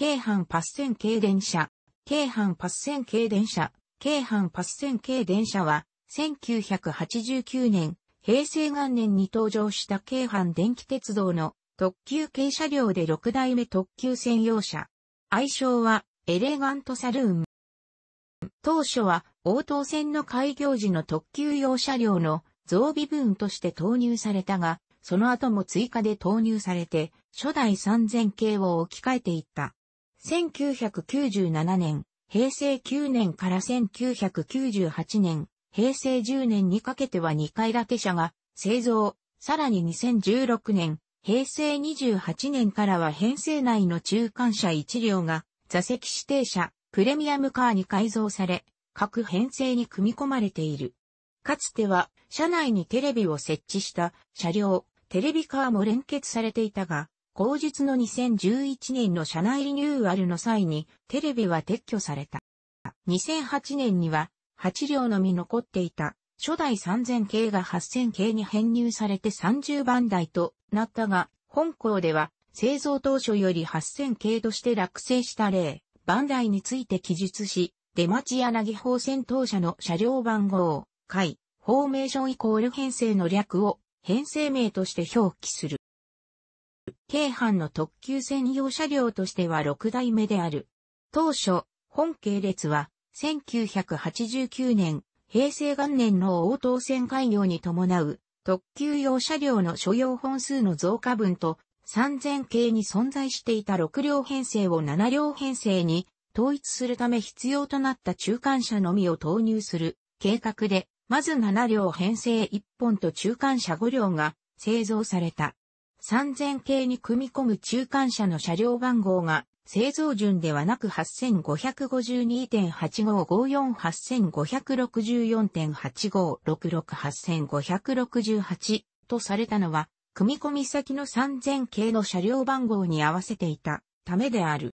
京阪パッセン系電車、京阪パッセン系電車、京阪パッセン系電車は、1989年、平成元年に登場した京阪電気鉄道の特急軽車両で6代目特急専用車。愛称は、エレガントサルーン。当初は、応答線の開業時の特急用車両の増備分として投入されたが、その後も追加で投入されて、初代3000系を置き換えていった。1997年、平成9年から1998年、平成10年にかけては2階建て車が製造、さらに2016年、平成28年からは編成内の中間車1両が座席指定車、プレミアムカーに改造され、各編成に組み込まれている。かつては、車内にテレビを設置した車両、テレビカーも連結されていたが、後述の2011年の社内リニューアルの際にテレビは撤去された。2008年には8両のみ残っていた初代3000系が8000系に編入されて30番台となったが、本校では製造当初より8000系として落成した例、番台について記述し、出町柳法戦当社の車両番号、回、フォーメーションイコール編成の略を編成名として表記する。京阪の特急専用車両としては6代目である。当初、本系列は、1989年、平成元年の応答線開業に伴う、特急用車両の所要本数の増加分と、3000系に存在していた6両編成を7両編成に統一するため必要となった中間車のみを投入する計画で、まず7両編成1本と中間車5両が製造された。3000系に組み込む中間車の車両番号が製造順ではなく8552.85548564.85668568とされたのは、組み込み先の3000系の車両番号に合わせていたためである。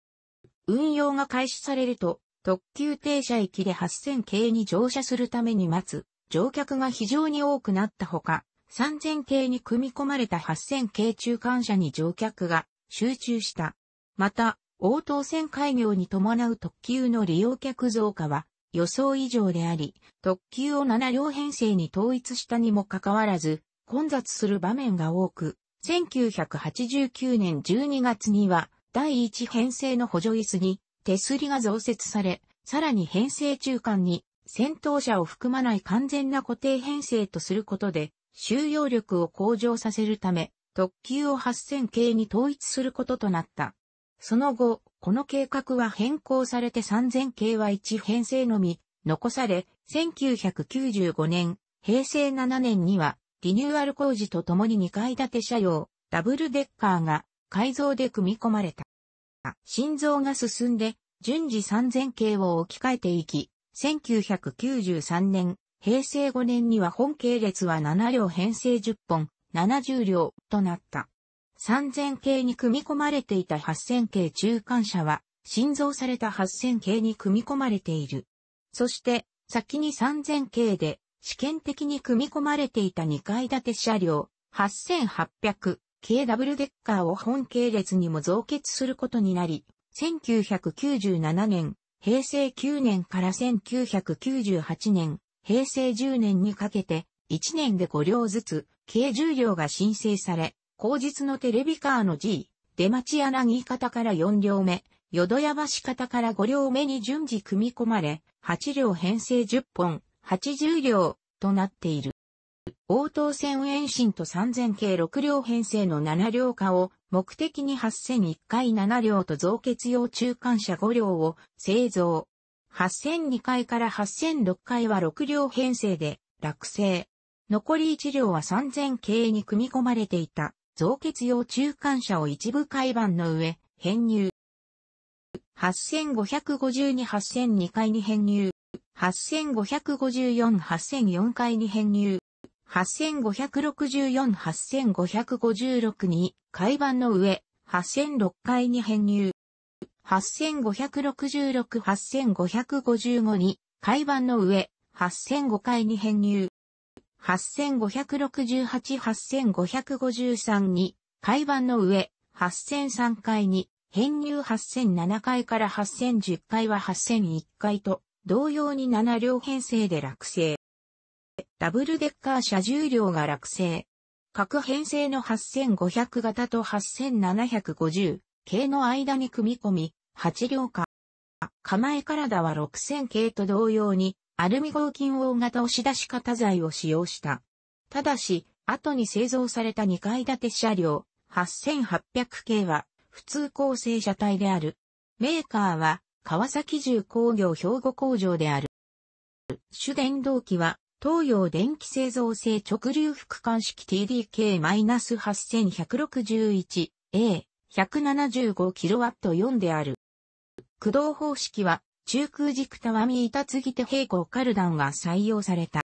運用が開始されると、特急停車駅で8000系に乗車するために待つ乗客が非常に多くなったほか、3000系に組み込まれた8000系中間車に乗客が集中した。また、応答船開業に伴う特急の利用客増加は予想以上であり、特急を7両編成に統一したにもかかわらず、混雑する場面が多く、1989年12月には第1編成の補助椅子に手すりが増設され、さらに編成中間に先頭車を含まない完全な固定編成とすることで、収容力を向上させるため、特急を8000系に統一することとなった。その後、この計画は変更されて3000系は1編成のみ、残され、1995年、平成7年には、リニューアル工事とともに2階建て車両、ダブルデッカーが改造で組み込まれた。心臓が進んで、順次3000系を置き換えていき、1993年、平成5年には本系列は7両編成10本、70両となった。3000系に組み込まれていた8000系中間車は、新造された8000系に組み込まれている。そして、先に3000系で、試験的に組み込まれていた2階建て車両、8800系ダブルデッカーを本系列にも増結することになり、1997年、平成9年から1998年、平成10年にかけて、1年で5両ずつ、計10両が申請され、後日のテレビカーの G、出町柳方から4両目、淀屋橋方から5両目に順次組み込まれ、8両編成10本、80両、となっている。応答線延伸と3000系6両編成の7両化を目的に8001回7両と増結用中間車5両を製造、8002回から8006回は6両編成で、落成。残り1両は3000系に組み込まれていた、増血用中間車を一部階板の上、編入。8552、8002階に編入。8554、8004階に編入。8564、8556に、階板の上、8006階に編入。8566-8555に、階盤の上、8005階に編入。8568-8553に、階盤の上、8003階に、編入8007階から8010階は8001階と、同様に7両編成で落成。ダブルデッカー車重量が落成。各編成の8500型と8750系の間に組み込み、8両化。構え体は6000系と同様に、アルミ合金大型押し出し型材を使用した。ただし、後に製造された2階建て車両、8800系は、普通構成車体である。メーカーは、川崎重工業兵庫工場である。主電動機は、東洋電気製造製直流副管式 TDK-8161A175kW4 である。駆動方式は、中空軸たわみ板継ぎ手平行カルダンが採用された。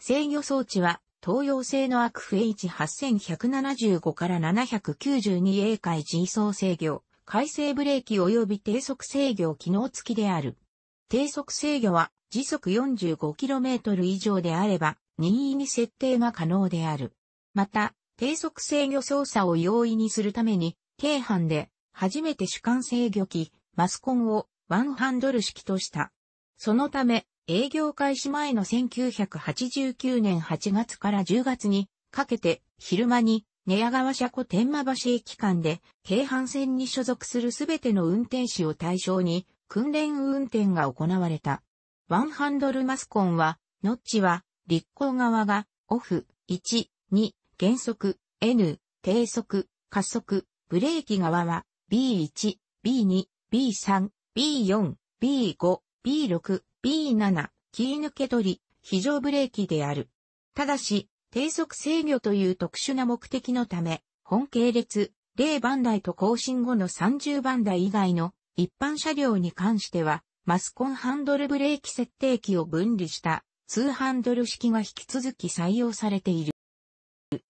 制御装置は、東洋製のアクフ H8175 から 792A 回自走制御、回生ブレーキ及び低速制御機能付きである。低速制御は時速 45km 以上であれば、任意に設定が可能である。また、低速制御操作を容易にするために、京阪で初めて主観制御機、マスコンをワンハンドル式とした。そのため、営業開始前の1989年8月から10月にかけて昼間に寝屋川車庫天満橋駅間で京阪線に所属するすべての運転士を対象に訓練運転が行われた。ワンハンドルマスコンは、ノッチは立候側がオフ、1、2、減速、N、低速、加速、ブレーキ側は B1、B2、B3、B4、B5、B6、B7、キー抜け取り、非常ブレーキである。ただし、低速制御という特殊な目的のため、本系列、0番台と更新後の30番台以外の一般車両に関しては、マスコンハンドルブレーキ設定器を分離した2ハンドル式が引き続き採用されている。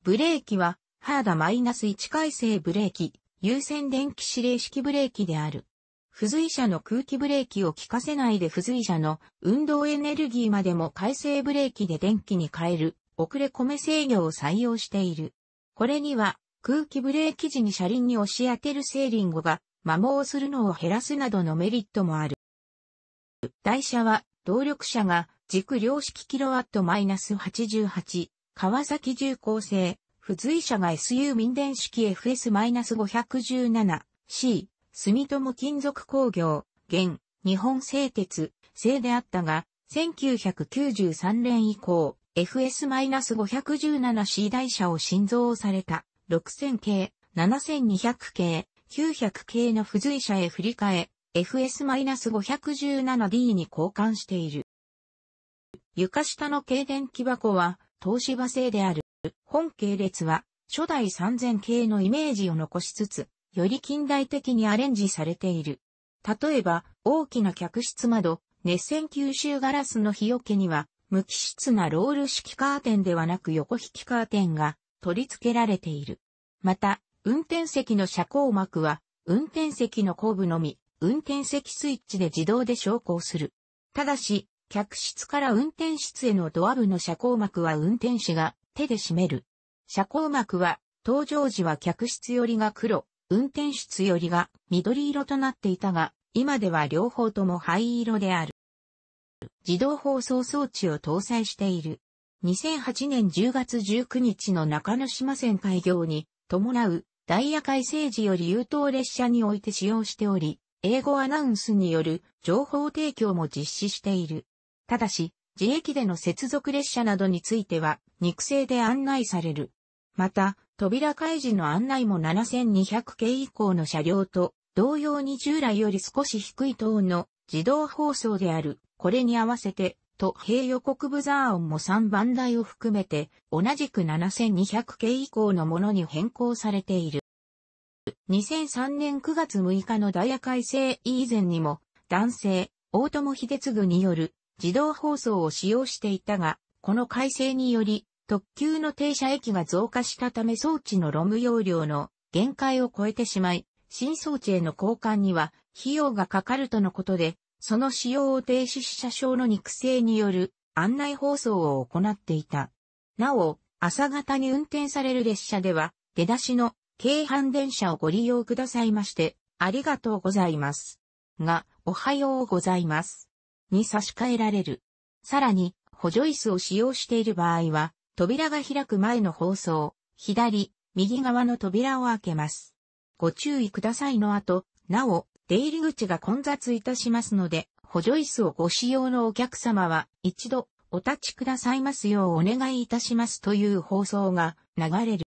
ブレーキは、ハーダ -1 回生ブレーキ、優先電気指令式ブレーキである。付随車の空気ブレーキを効かせないで付随車の運動エネルギーまでも回生ブレーキで電気に変える遅れ込め制御を採用している。これには空気ブレーキ時に車輪に押し当てるセーリングが摩耗するのを減らすなどのメリットもある。台車は動力車が軸量式キロワッナス8 8川崎重工製付随車が SU 民電式 FS-517C 住友金属工業、現、日本製鉄、製であったが、1993年以降、FS-517C 台車を新造された、6000系、7200系、900系の付随車へ振り替え、FS-517D に交換している。床下の軽電気箱は、東芝製である。本系列は、初代3000系のイメージを残しつつ、より近代的にアレンジされている。例えば、大きな客室窓、熱線吸収ガラスの日よけには、無機質なロール式カーテンではなく横引きカーテンが取り付けられている。また、運転席の遮光膜は、運転席の後部のみ、運転席スイッチで自動で昇降する。ただし、客室から運転室へのドア部の遮光膜は運転士が手で閉める。遮光膜は、搭乗時は客室寄りが黒、運転室よりが緑色となっていたが、今では両方とも灰色である。自動放送装置を搭載している。2008年10月19日の中野島線開業に伴うダイヤ改正時より優等列車において使用しており、英語アナウンスによる情報提供も実施している。ただし、自駅での接続列車などについては肉声で案内される。また、扉開示の案内も7200系以降の車両と同様に従来より少し低いトーンの自動放送である。これに合わせて、と平予告ブザー音も3番台を含めて、同じく7200系以降のものに変更されている。2003年9月6日のダイヤ改正以前にも、男性、大友秀次による自動放送を使用していたが、この改正により、特急の停車駅が増加したため装置のロム容量の限界を超えてしまい、新装置への交換には費用がかかるとのことで、その使用を停止し車掌の肉声による案内放送を行っていた。なお、朝方に運転される列車では、出だしの京阪電車をご利用くださいまして、ありがとうございます。が、おはようございます。に差し替えられる。さらに、補助椅子を使用している場合は、扉が開く前の放送、左、右側の扉を開けます。ご注意くださいの後、なお、出入り口が混雑いたしますので、補助椅子をご使用のお客様は、一度、お立ちくださいますようお願いいたしますという放送が流れる。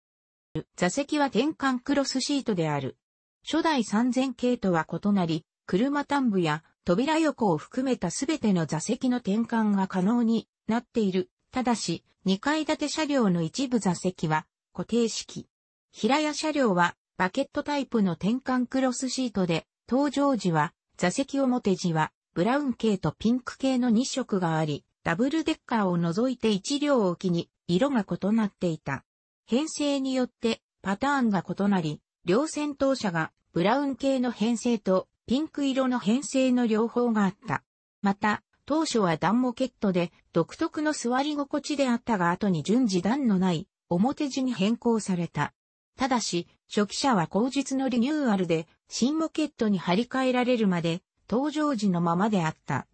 座席は転換クロスシートである。初代3000系とは異なり、車端部や扉横を含めたすべての座席の転換が可能になっているただし、2階建て車両の一部座席は固定式。平屋車両はバケットタイプの転換クロスシートで、搭乗時は座席表時はブラウン系とピンク系の2色があり、ダブルデッカーを除いて1両置きに色が異なっていた。編成によってパターンが異なり、両先頭車がブラウン系の編成とピンク色の編成の両方があった。また、当初はダンモケットで独特の座り心地であったが後に順次段のない表地に変更された。ただし、初期車は後日のリニューアルで新モケットに張り替えられるまで登場時のままであった。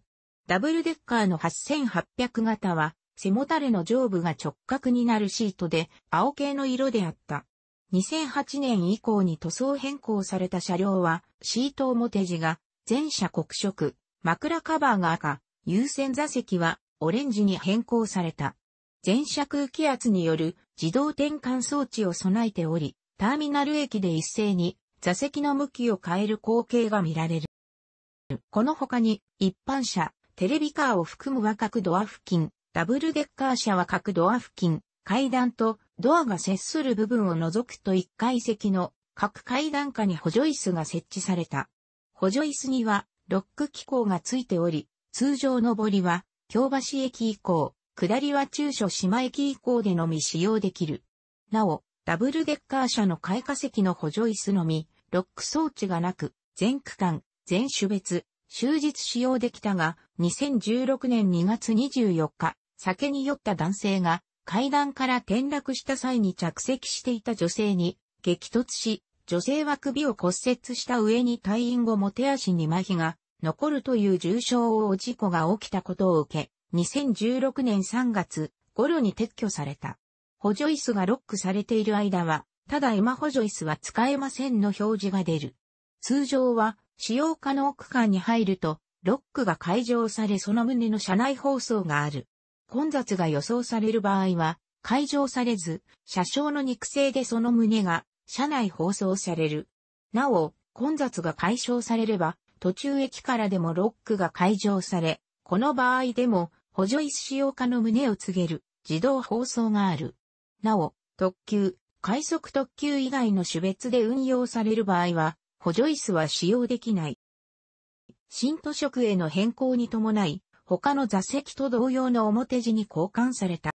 ダブルデッカーの8800型は背もたれの上部が直角になるシートで青系の色であった。2008年以降に塗装変更された車両はシート表地が全車黒色、枕カバーが赤、優先座席はオレンジに変更された。全車空気圧による自動転換装置を備えており、ターミナル駅で一斉に座席の向きを変える光景が見られる。この他に一般車、テレビカーを含むは各ドア付近、ダブルデッカー車は各ドア付近、階段とドアが接する部分を除くと1階席の各階段下に補助椅子が設置された。補助椅子にはロック機構がついており、通常上りは京橋駅以降、下りは中所島駅以降でのみ使用できる。なお、ダブルデッカー車の開花席の補助椅子のみ、ロック装置がなく、全区間、全種別、終日使用できたが、2016年2月24日、酒に酔った男性が階段から転落した際に着席していた女性に激突し、女性は首を骨折した上に退院後も手足に麻痺が残るという重傷を負う事故が起きたことを受け、2016年3月頃に撤去された。補助椅子がロックされている間は、ただ今補助椅子は使えませんの表示が出る。通常は使用可能区間に入ると、ロックが解除されその旨の車内放送がある。混雑が予想される場合は、解除されず、車掌の肉声でその旨が車内放送される。なお、混雑が解消されれば、途中駅からでもロックが解除され、この場合でも補助子使用化の旨を告げる自動放送がある。なお、特急、快速特急以外の種別で運用される場合は、補助椅子は使用できない。新都職への変更に伴い、他の座席と同様の表示に交換された。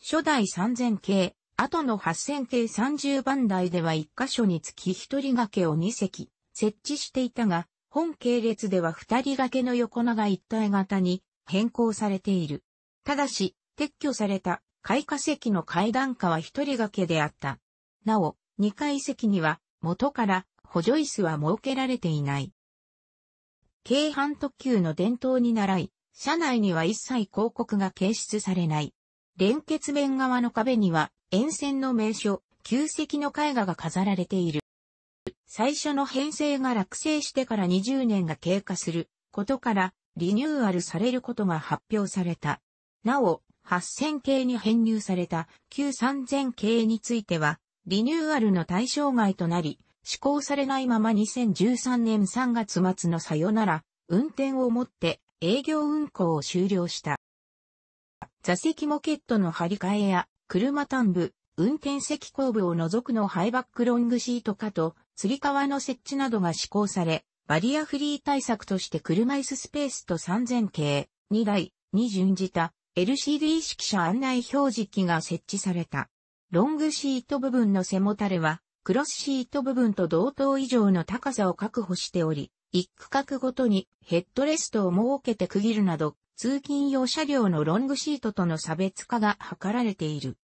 初代3000系、後の8000系30番台では1箇所につき1人掛けを2席設置していたが、本系列では二人掛けの横長一体型に変更されている。ただし、撤去された開花席の階段下は一人掛けであった。なお、二階席には元から補助椅子は設けられていない。京阪特急の伝統に倣い、車内には一切広告が掲出されない。連結面側の壁には沿線の名所、旧跡の絵画が飾られている。最初の編成が落成してから20年が経過することからリニューアルされることが発表された。なお、8000系に編入された旧3000系については、リニューアルの対象外となり、施行されないまま2013年3月末のさよなら、運転をもって営業運行を終了した。座席モケットの張り替えや車端部、運転席後部を除くのハイバックロングシート化と、吊り革の設置などが施行され、バリアフリー対策として車椅子スペースと3000系、2台、に準じた LCD 式車案内表示機が設置された。ロングシート部分の背もたれは、クロスシート部分と同等以上の高さを確保しており、一区画ごとにヘッドレストを設けて区切るなど、通勤用車両のロングシートとの差別化が図られている。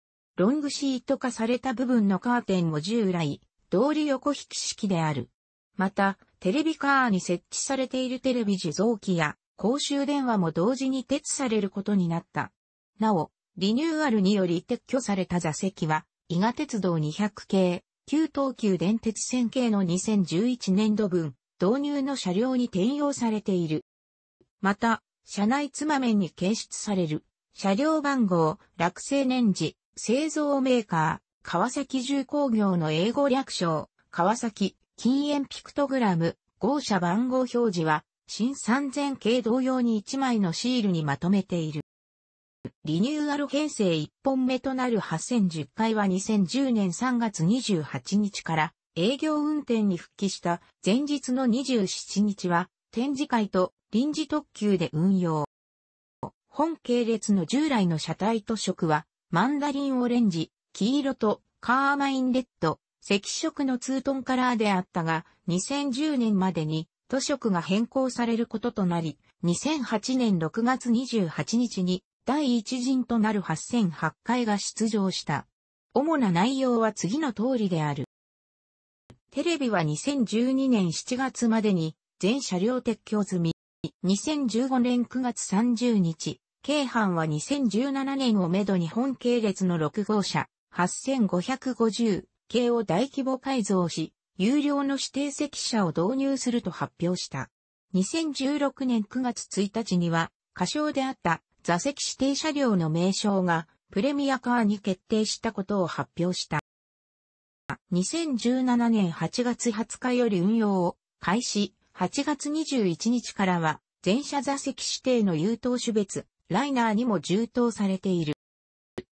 ロングシート化された部分のカーテンも従来、通り横引き式である。また、テレビカーに設置されているテレビ受像機や公衆電話も同時に撤されることになった。なお、リニューアルにより撤去された座席は、伊賀鉄道200系、旧東急電鉄線系の2011年度分、導入の車両に転用されている。また、車内つま面に検出される、車両番号、落成年次、製造メーカー、川崎重工業の英語略称、川崎、禁煙ピクトグラム、号車番号表示は、新3000系同様に1枚のシールにまとめている。リニューアル編成1本目となる8010回は2010年3月28日から営業運転に復帰した前日の27日は展示会と臨時特急で運用。本系列の従来の車体と色はマンダリンオレンジ、黄色とカーマインレッド、赤色のツートンカラーであったが、2010年までに塗色が変更されることとなり、2008年6月28日に第一陣となる8008回が出場した。主な内容は次の通りである。テレビは2012年7月までに全車両撤去済み。2015年9月30日、京阪は2017年をめどに本系列の6号車8550系を大規模改造し、有料の指定席車を導入すると発表した。2016年9月1日には、過小であった座席指定車両の名称がプレミアカーに決定したことを発表した。2017年8月20日より運用を開始、8月21日からは、全車座席指定の優等種別、ライナーにも充当されている。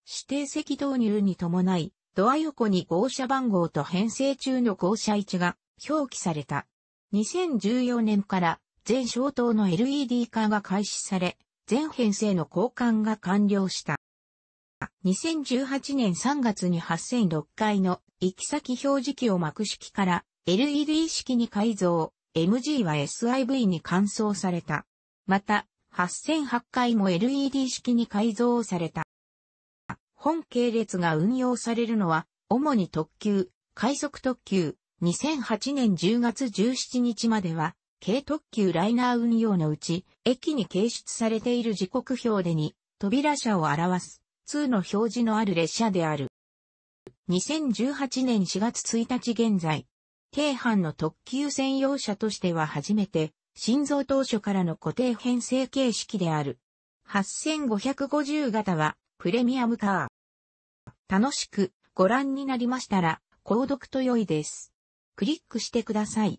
指定席導入に伴い、ドア横に号車番号と編成中の号車位置が表記された。2014年から全消灯の LED 化が開始され、全編成の交換が完了した。2018年3月に8006回の行き先表示器を幕式から LED 式に改造、MG は SIV に換装された。また、8008回も LED 式に改造された。本系列が運用されるのは、主に特急、快速特急、2008年10月17日までは、軽特急ライナー運用のうち、駅に掲出されている時刻表でに、扉車を表す、2の表示のある列車である。2018年4月1日現在、京阪の特急専用車としては初めて、心臓当初からの固定編成形式である。8550型はプレミアムカー。楽しくご覧になりましたら、購読と良いです。クリックしてください。